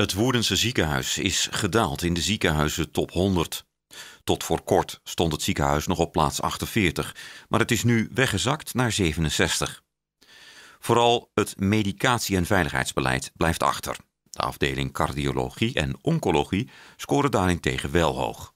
Het Woerdense ziekenhuis is gedaald in de ziekenhuizen top 100. Tot voor kort stond het ziekenhuis nog op plaats 48, maar het is nu weggezakt naar 67. Vooral het medicatie- en veiligheidsbeleid blijft achter. De afdeling cardiologie en oncologie scoren daarentegen wel hoog.